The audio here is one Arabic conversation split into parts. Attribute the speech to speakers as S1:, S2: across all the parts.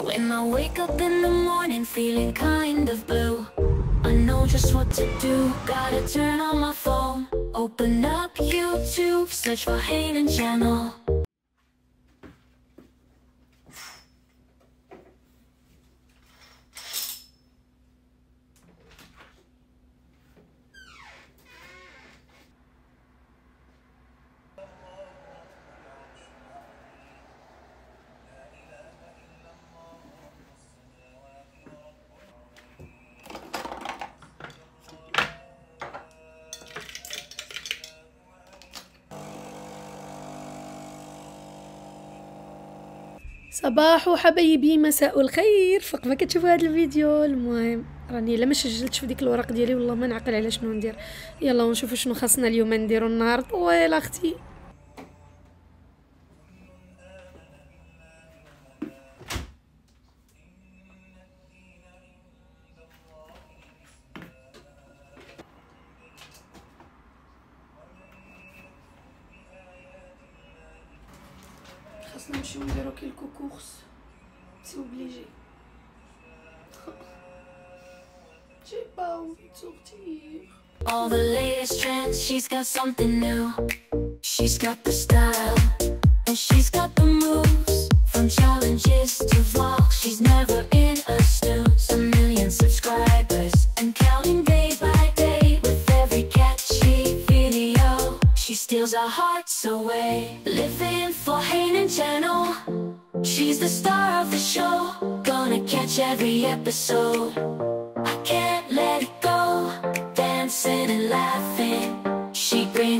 S1: When I wake up in the morning feeling kind of blue I know just what to do, gotta turn on my phone Open up YouTube, search for Hayden Channel
S2: صباح حبايبي مساء الخير فوق ما كتشوفوا هذا الفيديو المهم راني الا ما سجلتش في ديك الورق ديالي والله ما نعقل على شنو ندير يلا ونشوفوا شنو خاصنا اليوم نديرو النهار طويل اختي
S1: She's got something new She's got the style And she's got the moves From challenges to vlogs She's never in a snooze A million subscribers And counting day by day With every catchy video She steals our hearts away Living for Hayden Channel She's the star of the show Gonna catch every episode I can't let it go Dancing and laughing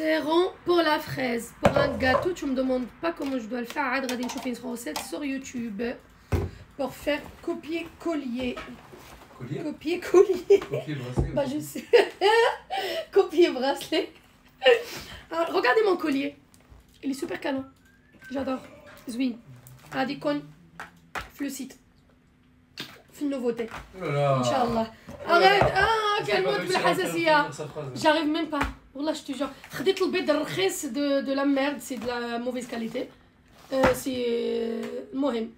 S2: C'est rond pour la fraise. Pour un gâteau, tu me demandes pas comment je dois le faire. Adra des une recette sur YouTube pour faire copier-collier. Copier-collier. Copier-bracelet. bah, je sais. Copier-bracelet. Ah, regardez mon collier. Il est super canon. J'adore. Zwin. conne Le site. Une nouveauté. Oh Inch'Allah. Oh Arrête. Ah, quel mot de la J'arrive même pas. C'est je te de de la merde, c'est de la mauvaise qualité. Euh, c'est euh,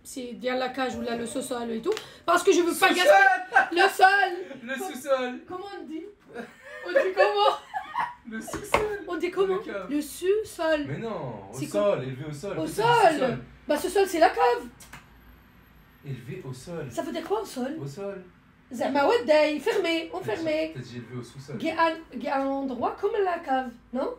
S2: c'est. C'est derrière la cage ou là, le sous-sol et tout. Parce que je veux pas gâcher Le sol Le sous-sol Comment on dit On dit comment Le sous-sol On dit comment Le, sous-sol Mais non, au
S1: sol, élevé au sol. Au sol
S2: Bah, ce sol, c'est la cave Élevé au sol. Ça veut dire quoi au sol Au sol. Eh, on زعما
S1: J'ai vu au sous-sol? Il
S2: y كي un endroit comme la cave, non?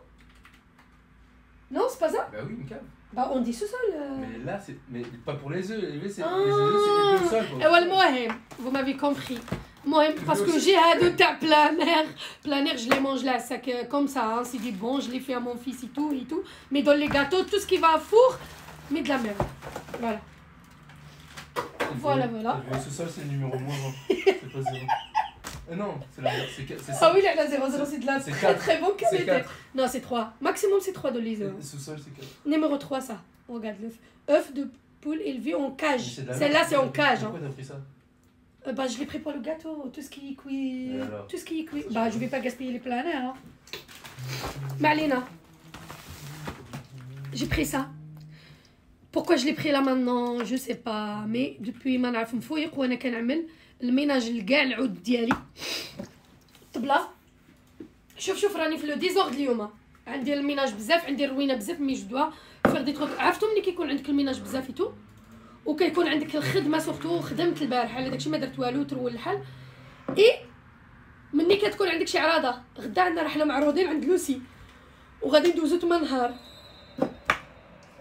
S2: non c'est pas ça? Bah Oui, une cave Bah, on dit sous-sol. Euh. Mais là,
S1: c'est mais pas pour les œufs. Les œufs, c'est les ah. sol.
S2: Et eh vous m'avez compris. moi parce que j'ai hâte de ta planère. je les mange là, que euh, comme ça. Hein. C'est dit bon, je les fais à mon fils et tout et tout. Mais dans les gâteaux, tout ce qui va à four, mais de la merde. Voilà. Voilà, voilà. Le
S1: sous-sol, c'est le numéro moins C'est pas 0. Eh non, c'est la c'est Ah oui,
S2: la, la 0, 0, c'est de la très très beau que Non, c'est 3. Maximum, c'est 3 de l'ISO. Sous-sol, c'est 4. Numéro 3, ça. regarde l'œuf. Œuf de poule élevé en cage. Celle-là, c'est en cage. Pourquoi t'as hein. pris ça euh, bah, je l'ai pris pour le gâteau, tout ce qui est cuit. Tout ce qui est Bah, je vais pas gaspiller les planètes. Hein. Malena, j'ai pris ça. بوكو جلي بخي لا مانون جو سي با مي دوبوي ما نعرف نفويق وانا كنعمل الميناج لكاع العود ديالي طبلة شوف شوف راني في لو ديزورد اليوم عندي الميناج بزاف عندي الروينه بزاف مي فير دي تروك عرفتو ملي كيكون عندك الميناج بزاف ايتو وكيكون عندك الخدمه سورتو خدمت البارحه على داكشي ما درت والو ترول الحال اي ملي كتكون عندك شي عراضه غدا عندنا رحله معروضين عند لوسي وغادي ندوزو تما نهار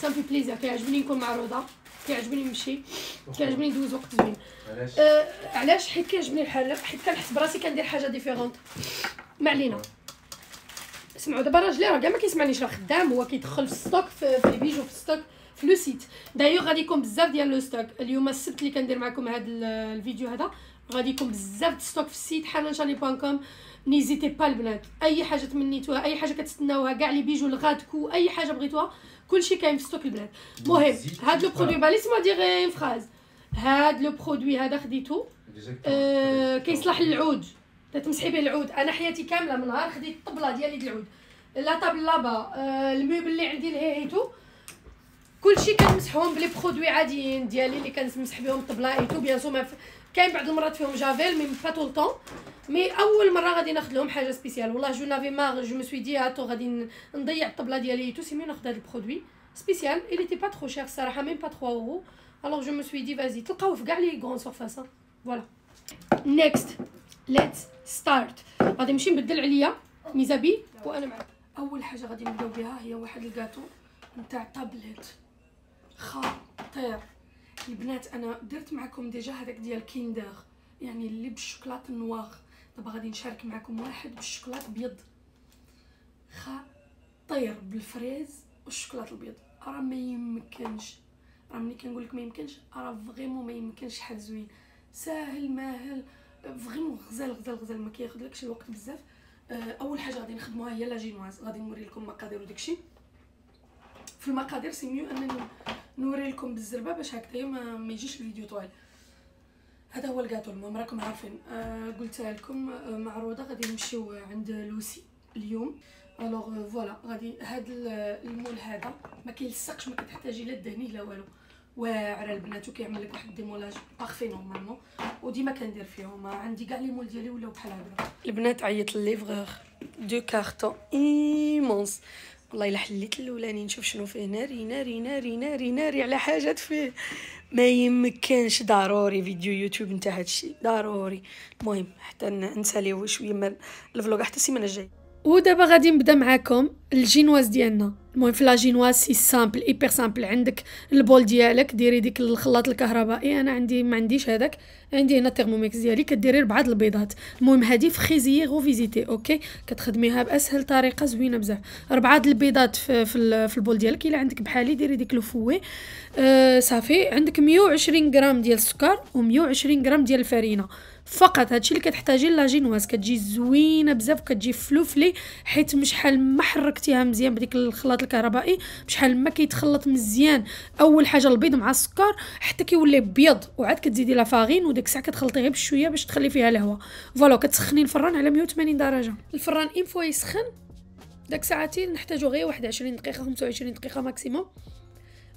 S2: صافي بليزير كيعجبني نكون معروضه كيعجبني نمشي كيعجبني ندوز وقت زوين علاش آه علاش حيت كيعجبني الحال حيت كنحس براسي كندير حاجه ديفيرونت ما علينا سمعوا دابا راجلي راه كاع ما كيسمعنيش راه خدام هو كيدخل في الستوك في, في البيجو في الستوك لو سيت دايوغ غادي يكون بزاف ديال لو ستوك اليوم السبت اللي كندير معكم هذا الفيديو هذا غادي يكون بزاف ديال ستوك في السيت حنان شالي بوان كوم نيزيتي با البنات اي حاجه تمنيتوها اي حاجه كتسناوها كاع لي بيجو لغاتكو اي حاجه بغيتوها كلشي كاين في ستوك البنات المهم هاد لو برودوي باليسما دير فراز هاد لو برودوي هذا خديتو آه، كيصلح للعود تتمسحي به العود انا حياتي كامله من نهار خديت الطبله ديالي ديال العود لا طابل لابا آه الموبل اللي عندي لهيتو كلشي كنمسحهم بلي برودوي عاديين ديالي اللي كنمسح بهم ايتو بيان سو ف... كاين بعض المرات فيهم جافيل مي با طول طون مي اول مره غادي ناخذ لهم حاجه سبيسيال والله جو نافي مار جو مسوي دي هاتو غادي نضيع الطبله ديالي تو سي مي ناخذ هذا البرودوي سبيسيال اللي تي با ترو شير الصراحه ميم با 3 اورو الوغ جو مسوي دي فازي تلقاو في كاع لي غون سورفاس فوالا نيكست ليتس ستارت غادي نمشي نبدل عليا ميزابي وانا معاك اول حاجه غادي نبداو بها هي واحد الكاطو نتاع طابليت خطير البنات انا درت معكم ديجا هذاك ديال كيندر يعني اللي بالشوكولاط نوار دابا غادي نشارك معكم واحد بالشوكولاط ابيض خطير بالفريز والشوكولاط الابيض راه ما يمكنش راه ملي كنقول لك ما يمكنش راه فريمون ما يمكنش حد زوين ساهل ماهل فريمون غزال غزال غزال ما كياخذلكش الوقت بزاف آه، اول حاجه غادي نخدموها هي لا جينواز غادي نوري لكم وداكشي في المقادير سي ميو انني نوري لكم بالزربه باش هكذا ما يجيش الفيديو طويل هذا هو الكاطو المهم راكم عارفين آه قلت لكم آه، معروضه غادي نمشيو عند لوسي اليوم الوغ فوالا euh، غادي هاد المول هذا ما كيلصقش ما كتحتاجي لا دهني لا والو واعره البنات وكيعمل لك واحد ديمولاج باغفي نورمالمون وديما كندير فيهم عندي كاع لي مول ديالي ولاو بحال هكذا البنات عيط ليفغور دو كارتون ايمونس والله الا حليت الاولاني نشوف شنو فيه ناري ناري ناري ناري ناري على حاجات فيه ما يمكنش ضروري فيديو يوتيوب نتاع هادشي ضروري المهم حتى نساليو شويه من الفلوق حتى السيمانه الجايه ودابا غادي نبدا معاكم الجينواز ديالنا المهم في لاجينواز سي سامبل ايبر سامبل عندك البول ديالك ديري ديك الخلاط الكهربائي انا عندي ما عنديش هذاك عندي هنا الترموميكس ديالي كديري ربعه البيضات المهم هذه فخيزيه غو فيزيتي اوكي كتخدميها باسهل طريقه زوينه بزاف ربعه البيضات في, في, في البول ديالك الا عندك بحالي ديري ديك الفوي آه صافي عندك 120 غرام ديال السكر و120 غرام ديال الفرينه فقط هادشي اللي كتحتاجي لا جينواز كتجي زوينه بزاف كتجي فلوفلي حيت مشحال ما حركتيها مزيان بديك الخلاط الكهربائي شحال ما كيتخلط مزيان اول حاجه البيض مع السكر حتى كيولي بيض وعاد كتزيدي لا فارين وديك الساعه كتخلطي غير بشويه باش تخلي فيها الهواء فوالا كتسخني الفران على 180 درجه الفران ان فوا يسخن داك ساعتين نحتاجو غير واحد عشرين دقيقه 25 دقيقه ماكسيموم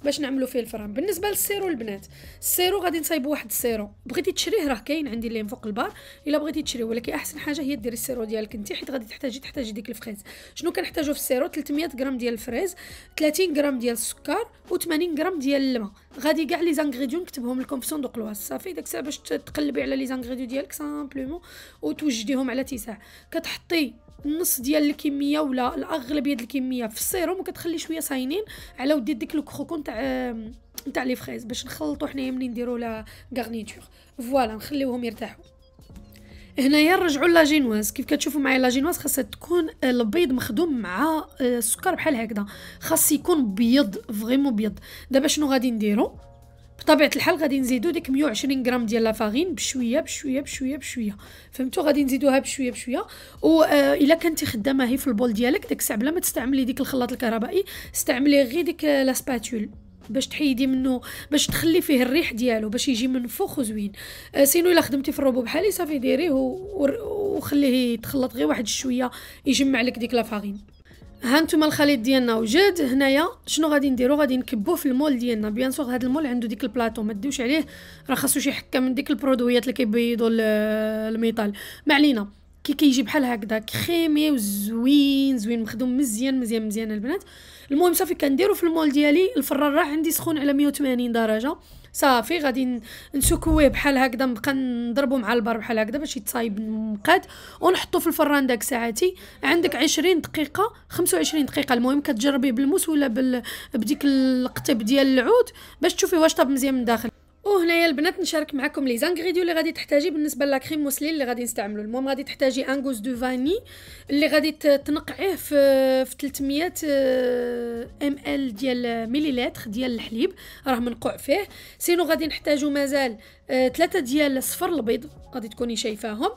S2: باش نعملو فيه الفران بالنسبه للسيرو البنات السيرو غادي نصايبو واحد السيرو بغيتي تشريه راه كاين عندي اللي فوق البار الا بغيتي تشريه ولكن احسن حاجه هي ديري السيرو ديالك انت حيت غادي تحتاجي تحتاجي ديك الفريز شنو كنحتاجو في السيرو 300 غرام ديال الفريز 30 غرام ديال السكر و80 غرام ديال الماء غادي كاع لي زانغريديون نكتبهم لكم في صندوق الوصف صافي داك الساعه باش تقلبي على لي زانغريديون ديالك سامبلومون وتوجديهم على تساع كتحطي النص ديال الكميه ولا الاغلبيه ديال الكميه في السيروم وكتخلي شويه ساينين على ودي ديك لو كروكون تاع تاع لي فريز باش نخلطو حنايا ملي نديرو لا غارنيتور فوالا نخليوهم يرتاحوا هنايا نرجعوا لاجينواز كيف كتشوفوا معايا لاجينواز خاصها تكون البيض مخدوم مع آه، السكر بحال هكذا خاص يكون بيض فريمون بيض دابا شنو غادي نديرو بطبيعه الحال غادي نزيدو ديك 120 غرام ديال لافارين بشويه بشويه بشويه بشويه فهمتوا غادي نزيدوها بشويه بشويه و آه، الا كنتي خدامه هي في البول ديالك داك الساعه بلا ما تستعملي ديك الخلاط الكهربائي استعملي غير ديك آه، لاسباتول باش تحيدي منه باش تخلي فيه الريح ديالو باش يجي منفوخ وزوين آه، سينو الا خدمتي في الروبو بحالي صافي ديريه وخليه يتخلط غير واحد شويه يجمع لك ديك لافارين هانتوما الخليط ديالنا وجد هنايا شنو غادي نديرو غادي نكبوه في المول ديالنا بيان سور هذا المول عنده ديك البلاطو ما ديوش عليه راه خاصو شي حكه من ديك البرودويات اللي كيبيضوا الميطال ما علينا كي كيجي بحال هكذا كريمي وزوين زوين مخدوم مزيان مزيان مزيان البنات المهم صافي كنديرو في المول ديالي الفران راه عندي سخون على 180 درجه صافي غادي نسكويه بحال هكذا نبقى نضربو مع البار بحال هكذا باش يتصايب مقاد ونحطو في الفران داك ساعتي عندك عشرين دقيقه خمسة وعشرين دقيقه المهم كتجربيه بالموس ولا بال... بديك القطيب ديال العود باش تشوفي واش طاب مزيان من داخل وهنايا البنات نشارك معكم لي زانغريديو اللي غادي تحتاجي بالنسبه كريم موسلين اللي غادي نستعملو المهم غادي تحتاجي ان غوز دو فاني اللي غادي تنقعيه في في 300 ام ال ديال مليلتر ديال الحليب راه منقوع فيه سينو غادي نحتاجو مازال ثلاثه آه، ديال الصفر البيض غادي تكوني شايفاهم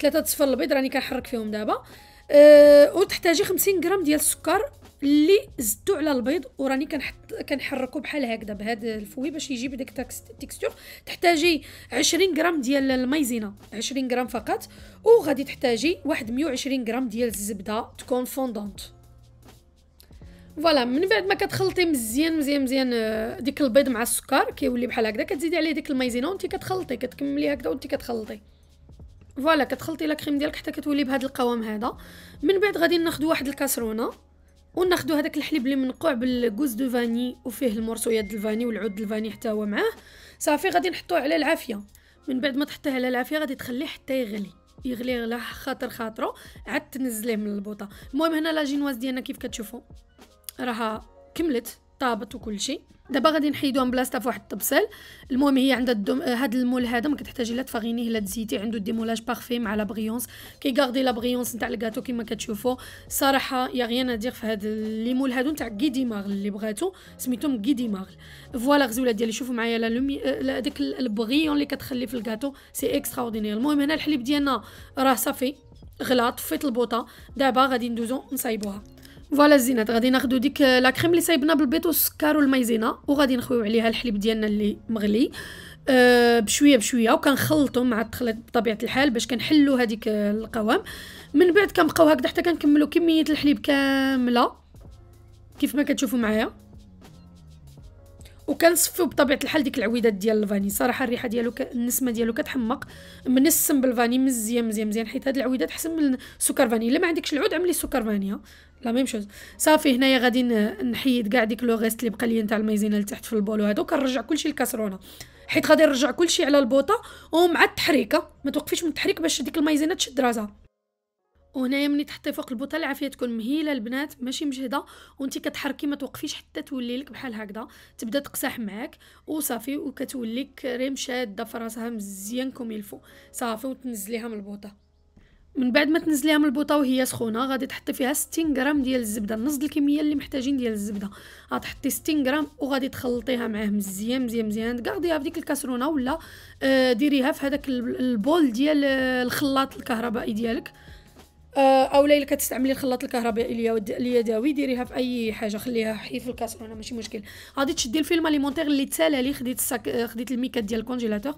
S2: ثلاثه صفر البيض راني كنحرك فيهم دابا أه وتحتاجي 50 غرام ديال السكر اللي زدتو على البيض وراني كنحط كنحركو بحال هكذا بهذا الفوي باش يجيب داك التكستور تحتاجي 20 غرام ديال المايزينا 20 غرام فقط وغادي تحتاجي واحد 120 غرام ديال الزبده تكون فوندونت فوالا من بعد ما كتخلطي مزيان مزيان مزيان آه، ديك البيض مع السكر كيولي بحال هكذا كتزيدي عليه ديك المايزينا وانت كتخلطي كتكملي هكذا وانت كتخلطي فوالا كتخلطي لا كريم ديالك حتى كتولي بهذا القوام هذا من بعد غادي ناخذ واحد الكاسرونه وناخذوا هذاك الحليب اللي منقوع بالكوز دو فاني وفيه المرصويه د الفاني والعود الفاني حتى هو معاه صافي غادي نحطوه على العافيه من بعد ما تحطيه على العافيه غادي تخليه حتى يغلي يغلي على خاطر خاطرو عاد تنزليه من البوطه المهم هنا لا جينواز ديالنا كيف كتشوفوا راها كملت طابت وكل شيء دابا غادي من بلاصتها فواحد الطبسل المهم هي عندها الدم آه، هاد المول هذا ما كتحتاجي لا تفغينيه لا تزيتي عنده ديمولاج بارفي مع لا بريونس كيغاردي لا بريونس نتاع الكاطو كما كتشوفوا صراحه يا غيان ادير في هاد لي مول هادو نتاع كيدي ماغل اللي بغاتو سميتهم كيدي ماغل فوالا غزوله ديالي شوفوا معايا لا لومي آه، داك البغيون اللي كتخلي في الكاطو سي اكستراوردينير المهم هنا الحليب ديالنا راه صافي غلا طفيت البوطه دابا غادي ندوزو نصايبوها فوالا الزينات غادي ناخدو ديك آه، لا كريم اللي صايبنا بالبيض والسكر والمايزينا وغادي نخويو عليها الحليب ديالنا اللي مغلي أه بشويه بشويه وكنخلطو مع التخليط بطبيعه الحال باش كنحلو هذيك آه، القوام من بعد كنبقاو هكذا حتى كنكملو كميه الحليب كامله كيف ما كتشوفوا معايا وكنصفيو بطبيعه الحال ديك العويدات ديال الفاني صراحه الريحه ديالو ك... النسمه ديالو كتحمق من السم بالفاني مزيان مزيان مزيان حيت هاد العويدات احسن من السكر فاني الا ما عندكش العود عملي السكر فانيا لا ميم شوز صافي هنايا غادي نحيد كاع ديك لو غيست اللي بقى لي نتاع المايزينا لتحت في البول وهادو كنرجع كلشي للكاسرونه حيت غادي نرجع كلشي على البوطه ومع التحريكه ما توقفيش من التحريك باش ديك المايزينا تشد راسها وهنايا ملي تحطي فوق البوطه العافيه تكون مهيله البنات ماشي مجهده وانت كتحركي ما توقفيش حتى تولي لك بحال هكذا تبدا تقساح معاك وصافي وكتولي كريم شاده فراسها مزيان كوم يلفو صافي وتنزليها من البوطه من بعد ما تنزليها من البوطه وهي سخونه غادي تحطي فيها 60 غرام ديال الزبده نص الكميه اللي محتاجين ديال الزبده غتحطي 60 غرام وغادي تخلطيها معاه مزيان مزيان مزيان تقعديها في ديك الكاسرونه ولا آه، ديريها في هذاك البول ديال آه، الخلاط الكهربائي ديالك آه، او الا كتستعملي الخلاط الكهربائي اليدوي ديريها في اي حاجه خليها حي في الكاس انا ماشي مشكل غادي تشدي الفيلم اليمونتير اللي تسالى لي خديت الساك آه، خديت الميكات ديال الكونجيلاتور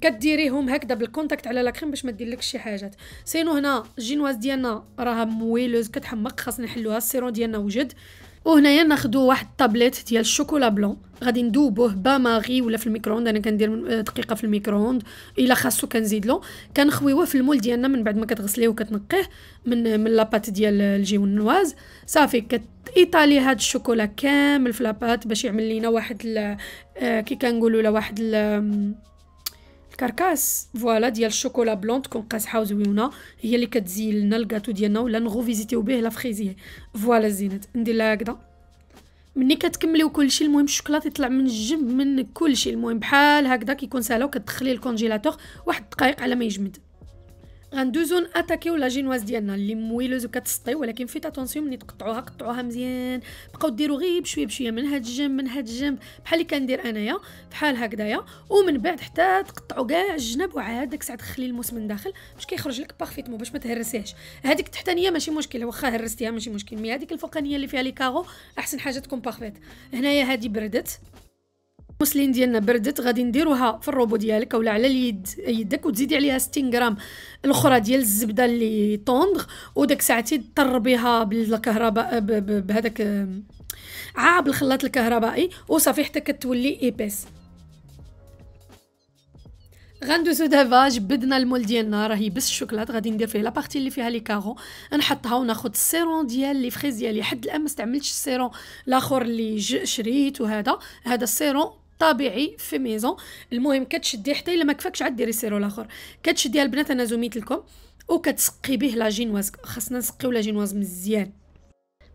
S2: كديريهم هكذا بالكونتاكت على لاكريم باش ما ديرلكش شي حاجات سينو هنا الجينواز ديالنا راها مويلوز كتحمق خاصنا نحلوها السيرون ديالنا وجد وهنايا ناخدو واحد الطابليت ديال الشوكولا بلون غادي ندوبوه ماغي ولا في الميكرووند انا كندير آه، دقيقه في الميكرووند الا خاصو كنزيد له كنخويوه في المول ديالنا من بعد ما كتغسليه وكتنقيه من آه، من لاباط ديال الجيو النواز صافي كتايطالي هاد الشوكولا كامل في لاباط باش يعمل لينا واحد آه، كي كنقولوا له واحد كركاس فوالا ديال الشوكولا بلون تكون قاسحه وزويونه هي اللي كتزين لنا الكاطو ديالنا ولا نغوفيزيتيو به لا فريزيه فوالا زينت ندير لها هكذا ملي كتكمليو كلشي المهم الشوكولاط يطلع من الجنب من كلشي المهم بحال هكذا كيكون ساهله وكتدخليه الكونجيلاتور واحد الدقائق على ما يجمد غندوزو ناتاكيو لا جينواز ديالنا اللي مويلوز وكتسطي ولكن فيت اتونسيون ملي تقطعوها قطعوها مزيان بقاو ديروا غير بشويه بشويه من هاد الجنب من هاد الجنب بحال اللي كندير انايا بحال هكذايا ومن بعد حتى تقطعوا كاع الجناب وعاد داك الساعه تخلي الموس من داخل باش كيخرج لك بارفيتمون باش ما تهرسيهش هذيك التحتانيه ماشي مشكل واخا هرستيها ماشي مشكل مي هذيك الفوقانيه اللي فيها لي كارو احسن حاجه تكون بارفيت هنايا هذه بردت المسلين ديالنا بردت غادي نديروها في الروبو ديالك ولا على اليد يدك وتزيدي عليها 60 غرام الاخرى ديال الزبده اللي طوندغ وداك ساعتي تطربيها بالكهرباء بهذاك آه، عاب الخلاط الكهربائي وصافي حتى كتولي ايبيس غندوزو دابا جبدنا المول ديالنا راه يبس الشوكولات غادي ندير فيه لابارتي اللي فيها لي كارو نحطها وناخد السيرون ديال لي فريز ديالي حد الان ما استعملتش السيرون الاخر اللي شريت وهذا هذا السيرون طبيعي في ميزون المهم كتشدي حتى الا ما كفاكش عاد ديري سيرو الاخر كتشديها البنات انا زوميت لكم وكتسقي به لا جينواز خاصنا نسقيو لا جينواز مزيان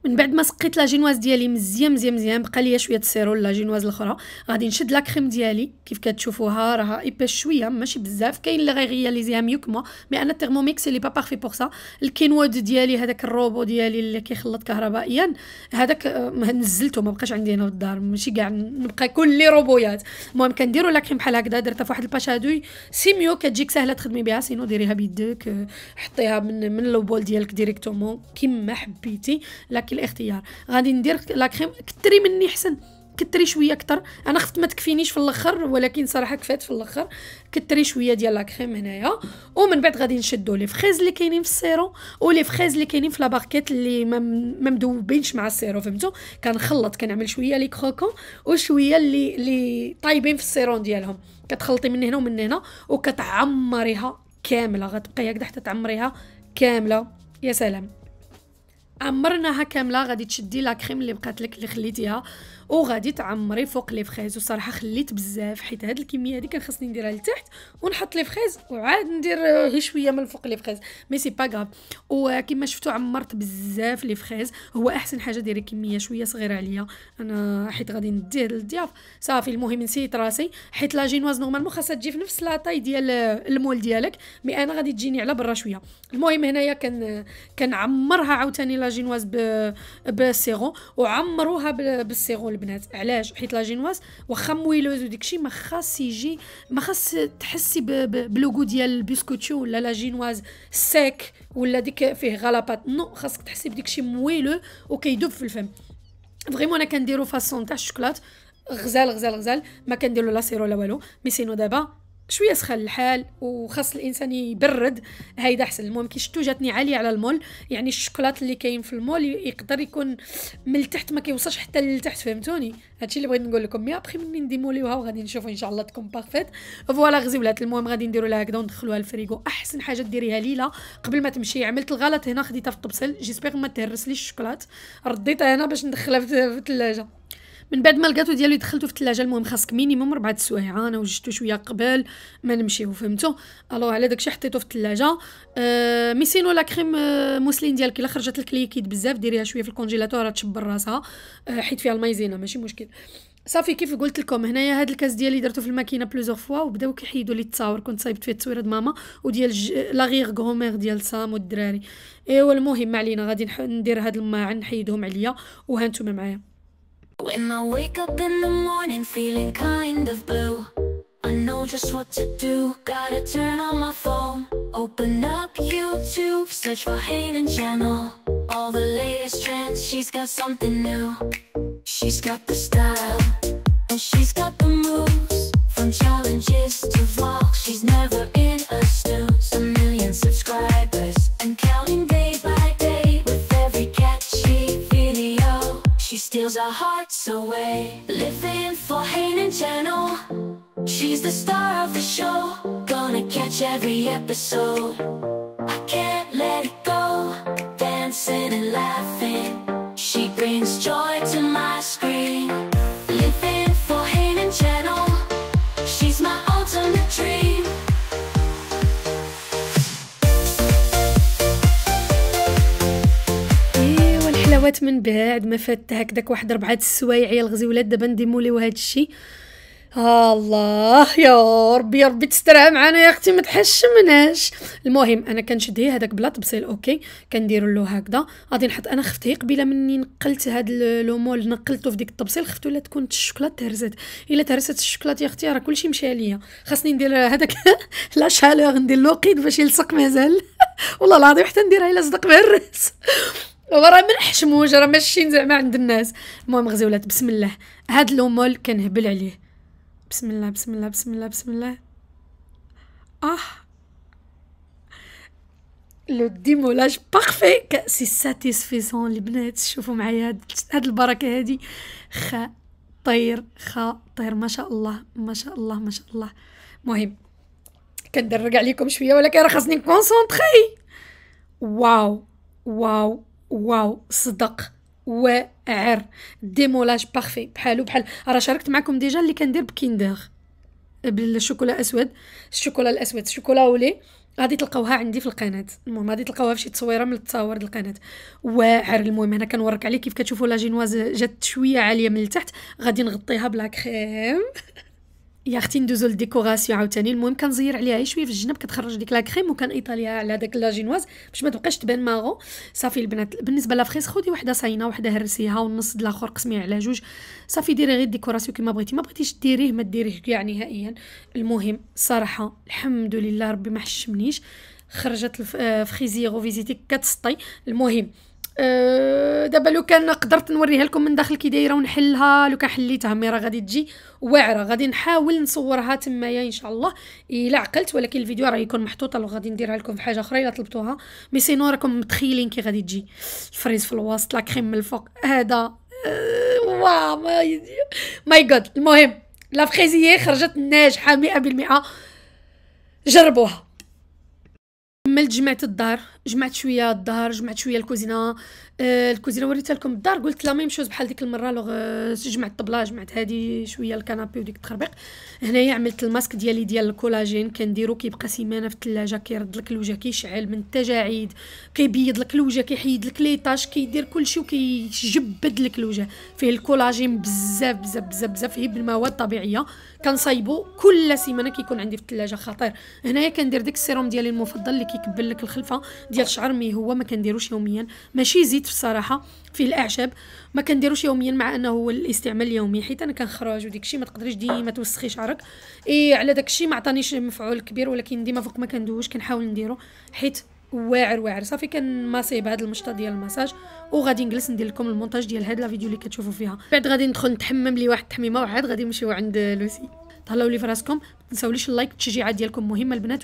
S2: من بعد ما سقيت لاجينواز ديالي مزيان مزيان مزيان بقى ليا شويه السيرول لاجينواز جينواز الاخرى غادي نشد لا كريم ديالي كيف كتشوفوها راها ايباش شويه ماشي بزاف كاين اللي غيغياليزيها ميوكما مي انا الثيرموميكس اللي با بارفي بوغ سا الكينواد ديالي هذاك الروبو ديالي اللي كيخلط كهربائيا هذاك آه، نزلته ما بقاش عندي هنا في الدار ماشي كاع نبقى كل لي روبويات المهم كنديروا لا كريم بحال هكذا درتها في واحد الباشادوي سي ميو كتجيك سهله تخدمي بها سينو ديريها بيدك آه، حطيها من من لوبول ديالك ديريكتومون كيما حبيتي لا الاختيار غادي ندير لا كريم كتري مني حسن كتري شويه اكثر انا خفت ما تكفينيش في الاخر ولكن صراحه كفات في الاخر كتري شويه ديال كريم هنايا ومن بعد غادي نشدو لي فخيز اللي كاينين في السيرو ولي فخيز اللي كاينين في لا باركيت اللي ما مدوبينش مع السيرو فهمتوا كنخلط كنعمل شويه لي كروكون وشويه اللي اللي طايبين في السيرون ديالهم كتخلطي من هنا ومن هنا وكتعمريها كامله غتبقى هكذا حتى تعمريها كامله يا سلام عمرناها كامله غادي تشدي لا كريم اللي بقات لك اللي خليتيها وغادي تعمري فوق لي فخيز وصراحه خليت بزاف حيت هاد الكميه هادي كان خصني نديرها لتحت ونحط لي فخيز وعاد ندير هي شويه من فوق لي فخيز مي سي با غاب وكما شفتوا عمرت بزاف لي فخيز هو احسن حاجه ديري كميه شويه صغيره عليا انا حيت غادي نديه للضياف صافي المهم نسيت راسي حيت لا جينواز نورمالمون خاصها تجي في نفس لاطاي ديال المول ديالك مي انا غادي تجيني على برا شويه المهم هنايا كان كنعمرها عاوتاني لا جينواز بالسيغون وعمروها بالسيغون البنات علاش حيت لا جينواز واخا مويلوز وداكشي ما خاص يجي ما خاص تحسي بلوغو ديال البسكوتشو ولا لا جينواز سيك ولا ديك فيه غلابات نو خاصك تحسي بداكشي مويلو وكيدوب في الفم فريمون انا كنديرو فاسون تاع الشوكولات غزال غزال غزال ما كنديرو لا سيرو لا والو مي سينو دابا شويه سخن الحال وخاص الانسان يبرد هيدا احسن المهم كي شتو جاتني عاليه على المول يعني الشوكولات اللي كاين في المول يقدر يكون من التحت ما كيوصلش حتى للتحت فهمتوني هادشي اللي بغيت نقول لكم مي ابخي مني نديموليوها وغادي نشوفوا ان شاء الله تكون بارفيت فوالا غزولات المهم غادي نديرو لها هكذا وندخلوها الفريغو احسن حاجه ديريها ليله قبل ما تمشي عملت الغلط هنا خديتها في الطبسل جيسبيغ ما تهرسليش الشوكولات رديتها هنا باش ندخلها في الثلاجه من بعد ما لقاتو ديالو دخلتو في الثلاجه المهم خاصك مينيموم ربعة سوايع انا وجدتو شويه قبل ما نمشيو فهمتو الو على داكشي حطيتو في الثلاجه أه ميسينو لا كريم أه موسلين ديالك الا خرجت لك ليكيد بزاف ديريها شويه في الكونجيلاتور تشبر راسها أه حيت فيها المايزينا ماشي مشكل صافي كيف قلت لكم هنايا هاد الكاس ديالي درتو في الماكينه بلوزور فوا وبداو كيحيدوا لي التصاور كنت صايبت فيه التصويره ماما وديال ج... لاغيغ غومير ديال سام والدراري ايوا المهم ما علينا غادي ندير هاد الماعن نحيدهم عليا وهانتوما معايا
S1: When I wake up in the morning feeling kind of blue I know just what to do, gotta turn on my phone Open up YouTube, search for Hayden channel All the latest trends, she's got something new She's got the style, and she's got the moves From challenges to vlogs, she's never in steals our hearts away. Living for Hanan Channel, she's the star of the show. Gonna catch every episode. I can't let it go. Dancing
S2: من بعد ما فات هكداك واحد ربعة السوايع يا ولاد دابا نديموليو هاد الشيء الله يا ربي يا ربي تسترها معانا يا اختي ما تحشمناش المهم انا كنشد هي هذاك بلا طبسيل اوكي كندير له هكذا غادي نحط انا خفت هي قبيله مني نقلت هاد لومول نقلته في ديك الطبسيل خفت ولا تكون الشوكولاته تهرست الا تهرست الشوكولاته يا اختي راه كلشي مشى عليا خاصني ندير هذاك لا شالور ندير لوقيد باش يلصق مازال والله العظيم حتى نديرها الا صدق بالراس وراه من حشموج راه ماشيين زعما عند الناس المهم غزي ولات بسم الله هاد لومول كنهبل عليه بسم الله بسم الله بسم الله بسم الله اه لو ديمولاج بارفي سي ساتيسفيسون البنات شوفوا معايا هاد, هاد البركه هادي خطير طير ما شاء الله ما شاء الله ما شاء الله مهم كندرق عليكم شويه ولكن راه خاصني كونسونطري واو واو واو صدق واعر ديمولاج بارفي بحالو بحال راه شاركت معكم ديجا اللي كندير بكيندر بالشوكولا اسود الشوكولا الاسود الشوكولا ولي غادي تلقاوها عندي في القناه المهم غادي تلقاوها في شي تصويره من التصاور ديال القناه واعر المهم هنا كنورك عليه كيف كتشوفوا لا جينواز جات شويه عاليه من التحت غادي نغطيها بلا كريم يا اختي ندوزو للديكوراسيون عاوتاني المهم كنزير عليها اي شويه في الجنب كتخرج ديك لا كريم وكنايطاليها على داك لا جينواز باش ما تبقاش تبان ماغو صافي البنات بالنسبه لافريس خدي وحده صاينه وحده هرسيها والنص د الاخر قسمي على جوج صافي ديري غير الديكوراسيون كيما بغيتي ما بغيتيش ديريه ما ديريه كاع نهائيا المهم صراحه الحمد لله ربي ما حشمنيش خرجت الفريزيغ آه، وفيزيتي كتسطي المهم أه دابا لو كان قدرت نوريها لكم من داخل كي دايره ونحلها لو كان حليتها مي راه غادي تجي واعره غادي نحاول نصورها تمايا ان شاء الله الا عقلت ولكن الفيديو راه يكون محطوط لو غادي نديرها لكم في حاجه اخرى الا طلبتوها مي سينو راكم متخيلين كي غادي تجي الفريز في الوسط لا كريم من الفوق هذا أه، واو ماي جاد المهم لا فريزيه خرجت ناجحه 100% جربوها كملت جمعت الدار جمعت شويه الظهر جمعت شويه الكوزينه آه، الكوزينه وريتها لكم الدار قلت لا ميم شوز بحال ديك المره لوغ آه، جمعت الطبله جمعت هادي شويه الكنابي وديك التخربيق هنايا عملت الماسك ديالي ديال الكولاجين كنديرو كيبقى سيمانه في الثلاجه كيرد لك الوجه كيشعل من التجاعيد كيبيض لك الوجه كيحيد لك طاش كيدير كلشي وكيجبد لك الوجه فيه الكولاجين بزاف بزاف بزاف بزاف فيه بالمواد الطبيعيه كنصايبو كل سيمانه كيكون عندي في الثلاجه خطير هنايا كندير ديك السيروم ديالي المفضل اللي كيكبل لك الخلفه ديال الشعر مي هو ما كنديروش يوميا ماشي زيت في الصراحه في الاعشاب ما كنديروش يوميا مع انه هو الاستعمال اليومي حيت انا كنخرج وديك الشيء ما تقدريش ديما توسخي شعرك اي على داك الشيء ما عطانيش مفعول كبير ولكن ديما فوق ما كندوش كنحاول نديرو حيت واعر واعر صافي كنماسي بهذا المشطه ديال المساج وغادي نجلس ندير لكم المونتاج ديال هاد لا فيديو اللي كتشوفوا فيها بعد غادي ندخل نتحمم لي واحد التحميمه وعاد غادي نمشيو عند لوسي تهلاو لي فراسكم ما تنساوليش اللايك التشجيعات ديالكم مهمه البنات